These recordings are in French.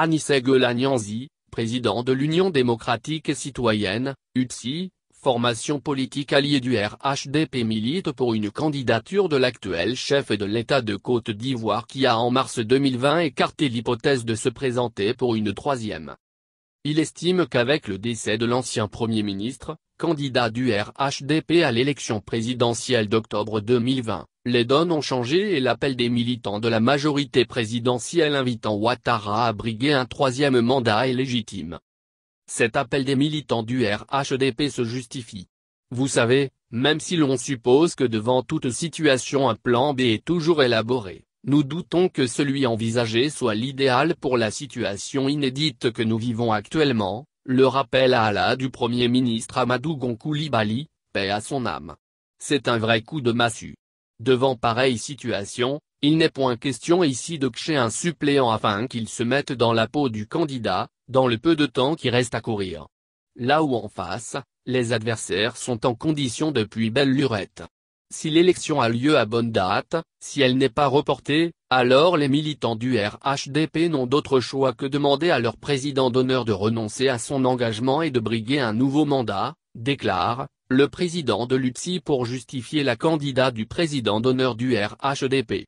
Anissé guelagnan président de l'Union démocratique et citoyenne, UTSI, formation politique alliée du RHDP milite pour une candidature de l'actuel chef de l'État de Côte d'Ivoire qui a en mars 2020 écarté l'hypothèse de se présenter pour une troisième. Il estime qu'avec le décès de l'ancien Premier ministre, candidat du RHDP à l'élection présidentielle d'octobre 2020, les donnes ont changé et l'appel des militants de la majorité présidentielle invitant Ouattara à briguer un troisième mandat est légitime. Cet appel des militants du RHDP se justifie. Vous savez, même si l'on suppose que devant toute situation un plan B est toujours élaboré, nous doutons que celui envisagé soit l'idéal pour la situation inédite que nous vivons actuellement, le rappel à Allah du Premier ministre Amadou Gonkoulibaly, paix à son âme. C'est un vrai coup de massue. Devant pareille situation, il n'est point question ici de cacher un suppléant afin qu'il se mette dans la peau du candidat, dans le peu de temps qui reste à courir. Là où en face, les adversaires sont en condition depuis belle lurette. Si l'élection a lieu à bonne date, si elle n'est pas reportée, alors les militants du RHDP n'ont d'autre choix que demander à leur président d'honneur de renoncer à son engagement et de briguer un nouveau mandat, déclare, le président de l'UTSI pour justifier la candidat du président d'honneur du RHDP.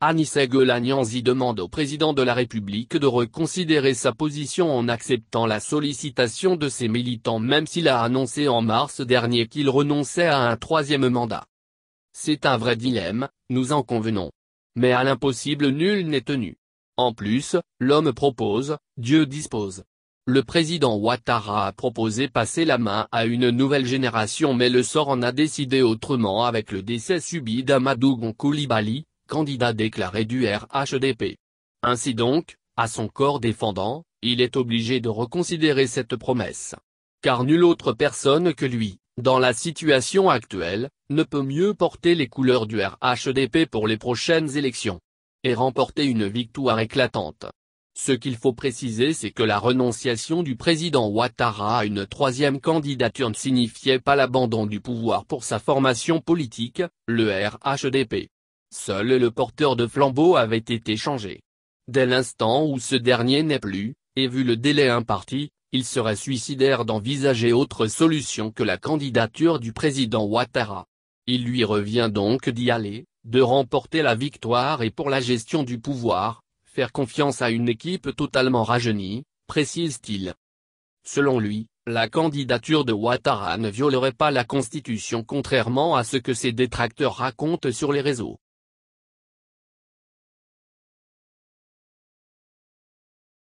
Anissa y demande au président de la République de reconsidérer sa position en acceptant la sollicitation de ses militants même s'il a annoncé en mars dernier qu'il renonçait à un troisième mandat. C'est un vrai dilemme, nous en convenons. Mais à l'impossible nul n'est tenu. En plus, l'homme propose, Dieu dispose. Le président Ouattara a proposé passer la main à une nouvelle génération mais le sort en a décidé autrement avec le décès subi d'Amadou Gonkoulibaly, candidat déclaré du RHDP. Ainsi donc, à son corps défendant, il est obligé de reconsidérer cette promesse. Car nulle autre personne que lui, dans la situation actuelle, ne peut mieux porter les couleurs du RHDP pour les prochaines élections. Et remporter une victoire éclatante. Ce qu'il faut préciser c'est que la renonciation du président Ouattara à une troisième candidature ne signifiait pas l'abandon du pouvoir pour sa formation politique, le RHDP. Seul le porteur de flambeau avait été changé. Dès l'instant où ce dernier n'est plus, et vu le délai imparti, il serait suicidaire d'envisager autre solution que la candidature du président Ouattara. Il lui revient donc d'y aller, de remporter la victoire et pour la gestion du pouvoir, faire confiance à une équipe totalement rajeunie, précise-t-il. Selon lui, la candidature de Ouattara ne violerait pas la Constitution contrairement à ce que ses détracteurs racontent sur les réseaux.